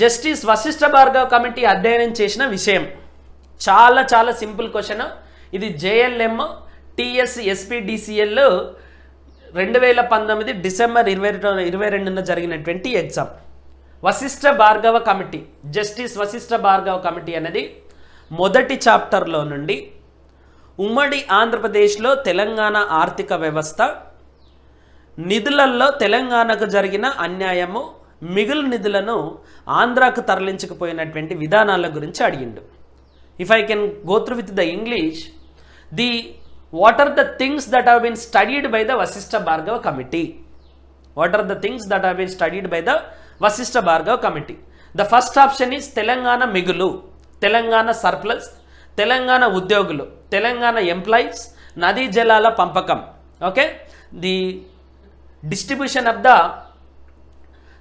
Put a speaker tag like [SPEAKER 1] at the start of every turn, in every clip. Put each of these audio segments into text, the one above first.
[SPEAKER 1] justice Vashishtha Bhargav committee అధ్యయనం చేసిన విషయం చాలా చాలా సింపుల్ క్వశ్చన్ ఇది జేఎల్ఎం టిఎస్ ఎస్పిడిసిఎల్ రెండు వేల పంతొమ్మిది డిసెంబర్ ఇరవై ఇరవై రెండున జరిగినటువంటి exam Vashishtha Bhargava committee justice Vashishtha Bhargava committee అనేది మొదటి చాప్టర్లో నుండి ఉమ్మడి ఆంధ్రప్రదేశ్లో తెలంగాణ ఆర్థిక వ్యవస్థ నిధులల్లో తెలంగాణకు జరిగిన అన్యాయము మిగులు నిధులను ఆంధ్రాకు తరలించకపోయినటువంటి విధానాల గురించి అడిగిండు if I can go through with the English the what are the things that have been studied by the Vashishta Bhargava committee what are the things that have been studied by the Vashishta Bhargava committee the first option is Telangana మిగులు Telangana surplus Telangana ఉద్యోగులు Telangana employees నదీ జలాల పంపకం okay the distribution of the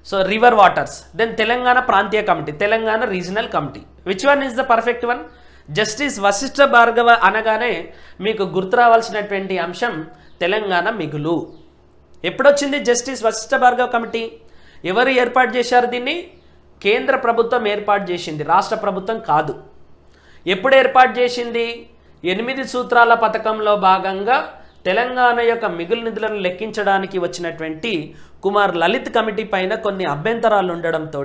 [SPEAKER 1] so river waters then Telangana ప్రాంతీయ committee Telangana regional committee which one is the perfect one justice Vashishtha Bhargava అనగానే మీకు గుర్తు రావాల్సినటువంటి అంశం తెలంగాణ మిగులు ఎప్పుడొచ్చింది జస్టిస్ వశిష్ఠ భార్గవ కమిటీ ఎవరు ఏర్పాటు చేశారు దీన్ని కేంద్ర ప్రభుత్వం ఏర్పాటు చేసింది రాష్ట్ర ప్రభుత్వం కాదు ఎప్పుడు ఏర్పాటు చేసింది ఎనిమిది సూత్రాల పథకంలో భాగంగా తెలంగాణ యొక్క మిగులు నిధులను లెక్కించడానికి వచ్చినటువంటి కుమార్ లలిత్ కమిటీ పైన కొన్ని అభ్యంతరాలు ఉండడంతో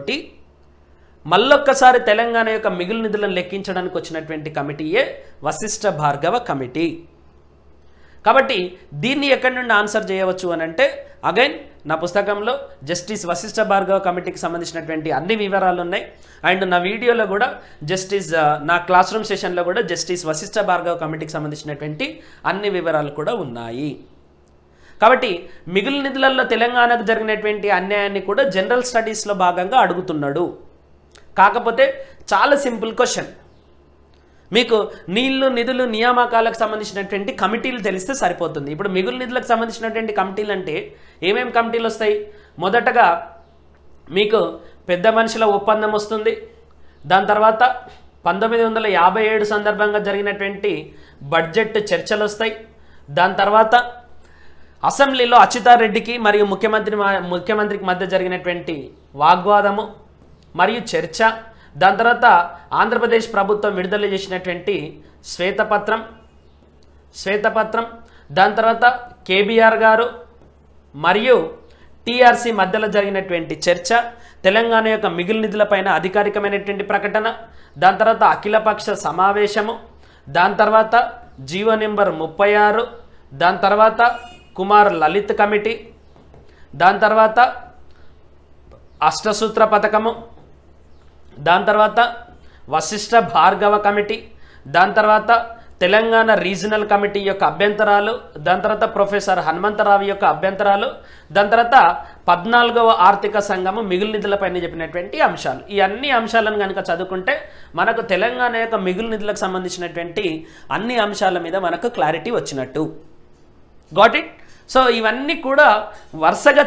[SPEAKER 1] మళ్ళొక్కసారి తెలంగాణ యొక్క మిగులు నిధులను లెక్కించడానికి వచ్చినటువంటి కమిటీయే వశిష్ఠ భార్గవ కమిటీ కాబట్టి దీన్ని ఎక్కడి నుండి ఆన్సర్ చేయవచ్చు అని అంటే అగైన్ నా పుస్తకంలో జస్టిస్ వశిష్ఠ భార్గవ కమిటీకి సంబంధించినటువంటి అన్ని వివరాలు ఉన్నాయి అండ్ నా వీడియోలో కూడా జస్టిస్ నా క్లాస్ రూమ్ సెషన్లో కూడా జస్టిస్ వశిష్ఠ భార్గవ కమిటీకి సంబంధించినటువంటి అన్ని వివరాలు కూడా ఉన్నాయి కాబట్టి మిగులు నిధులలో తెలంగాణకు జరిగినటువంటి అన్యాయాన్ని కూడా జనరల్ స్టడీస్లో భాగంగా అడుగుతున్నాడు కాకపోతే చాలా సింపుల్ క్వశ్చన్ మీకు నీళ్లు నిధులు నియామకాలకు సంబంధించినటువంటి కమిటీలు తెలిస్తే సరిపోతుంది ఇప్పుడు మిగులు నిధులకు సంబంధించినటువంటి కమిటీలు అంటే ఏమేమి కమిటీలు వస్తాయి మొదటగా మీకు పెద్ద మనుషుల ఒప్పందం వస్తుంది దాని తర్వాత పంతొమ్మిది వందల యాభై ఏడు సందర్భంగా జరిగినటువంటి బడ్జెట్ చర్చలు వస్తాయి దాని తర్వాత అసెంబ్లీలో అచ్యుతారెడ్డికి మరియు ముఖ్యమంత్రి ముఖ్యమంత్రికి మధ్య జరిగినటువంటి వాగ్వాదము మరియు చర్చ దాని తర్వాత ఆంధ్రప్రదేశ్ ప్రభుత్వం విడుదల చేసినటువంటి శ్వేతపత్రం శ్వేతపత్రం దాని తర్వాత కేబీఆర్ గారు మరియు టీఆర్సీ మధ్యలో జరిగినటువంటి చర్చ తెలంగాణ యొక్క మిగిలిన నిధులపైన అధికారికమైనటువంటి ప్రకటన దాని తర్వాత అఖిలపక్ష సమావేశము దాని తర్వాత జీవో నెంబర్ ముప్పై ఆరు దాని తర్వాత కుమార్ లలిత్ కమిటీ దాని తర్వాత అష్టసూత్ర పథకము దాని తర్వాత వశిష్ట భార్గవ కమిటీ దాని తర్వాత తెలంగాణ రీజనల్ కమిటీ యొక్క అభ్యంతరాలు దాని తర్వాత ప్రొఫెసర్ హనుమంతరావు యొక్క అభ్యంతరాలు దాని తర్వాత పద్నాలుగవ ఆర్థిక సంఘము మిగులు నిధులపైన చెప్పినటువంటి అంశాలు ఈ అన్ని అంశాలను కనుక చదువుకుంటే మనకు తెలంగాణ యొక్క మిగులు నిధులకు సంబంధించినటువంటి అన్ని అంశాల మీద మనకు క్లారిటీ వచ్చినట్టు గాట్ ఇట్ సో ఇవన్నీ కూడా వరుసగా